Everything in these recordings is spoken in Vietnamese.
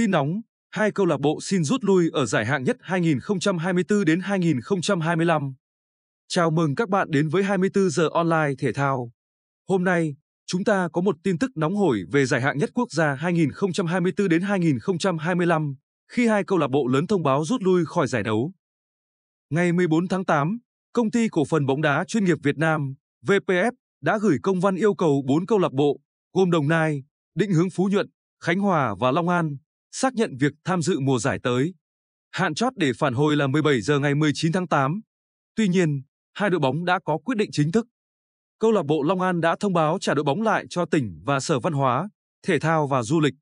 Tin nóng, hai câu lạc bộ xin rút lui ở giải hạng nhất 2024 đến 2025. Chào mừng các bạn đến với 24 giờ online thể thao. Hôm nay, chúng ta có một tin tức nóng hổi về giải hạng nhất quốc gia 2024 đến 2025 khi hai câu lạc bộ lớn thông báo rút lui khỏi giải đấu. Ngày 14 tháng 8, công ty cổ phần bóng đá chuyên nghiệp Việt Nam, VPF đã gửi công văn yêu cầu 4 câu lạc bộ gồm Đồng Nai, Định Hướng Phú Nhuận, Khánh Hòa và Long An xác nhận việc tham dự mùa giải tới. Hạn chót để phản hồi là 17 giờ ngày 19 tháng 8. Tuy nhiên, hai đội bóng đã có quyết định chính thức. Câu lạc bộ Long An đã thông báo trả đội bóng lại cho tỉnh và Sở Văn hóa, Thể thao và Du lịch.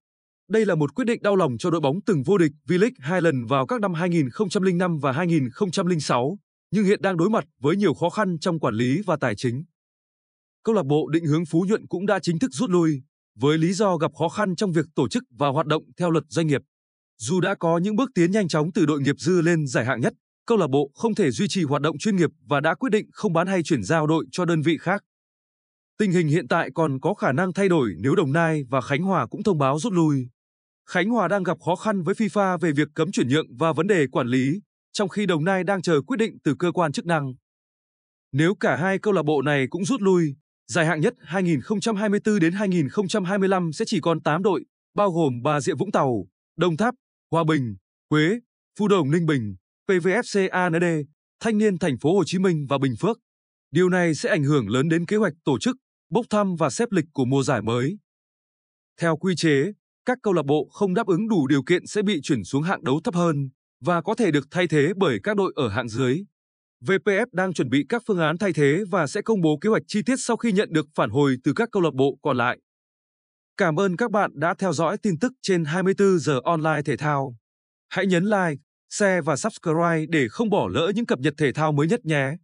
Đây là một quyết định đau lòng cho đội bóng từng vô địch V-League hai lần vào các năm 2005 và 2006, nhưng hiện đang đối mặt với nhiều khó khăn trong quản lý và tài chính. Câu lạc bộ định hướng Phú Nhuận cũng đã chính thức rút lui, với lý do gặp khó khăn trong việc tổ chức và hoạt động theo luật doanh nghiệp. Dù đã có những bước tiến nhanh chóng từ đội nghiệp dư lên giải hạng nhất, câu lạc bộ không thể duy trì hoạt động chuyên nghiệp và đã quyết định không bán hay chuyển giao đội cho đơn vị khác. Tình hình hiện tại còn có khả năng thay đổi nếu Đồng Nai và Khánh Hòa cũng thông báo rút lui. Khánh Hòa đang gặp khó khăn với FIFA về việc cấm chuyển nhượng và vấn đề quản lý, trong khi Đồng Nai đang chờ quyết định từ cơ quan chức năng. Nếu cả hai câu lạc bộ này cũng rút lui, Giải hạng nhất 2024 đến 2025 sẽ chỉ còn 8 đội, bao gồm Bà Rịa Vũng Tàu, Đồng Tháp, Hòa Bình, Huế, Phú Đồng Ninh Bình, PVFC AND, Thanh niên Thành phố Hồ Chí Minh và Bình Phước. Điều này sẽ ảnh hưởng lớn đến kế hoạch tổ chức, bốc thăm và xếp lịch của mùa giải mới. Theo quy chế, các câu lạc bộ không đáp ứng đủ điều kiện sẽ bị chuyển xuống hạng đấu thấp hơn và có thể được thay thế bởi các đội ở hạng dưới. VPF đang chuẩn bị các phương án thay thế và sẽ công bố kế hoạch chi tiết sau khi nhận được phản hồi từ các câu lạc bộ còn lại. Cảm ơn các bạn đã theo dõi tin tức trên 24 giờ online thể thao. Hãy nhấn like, share và subscribe để không bỏ lỡ những cập nhật thể thao mới nhất nhé.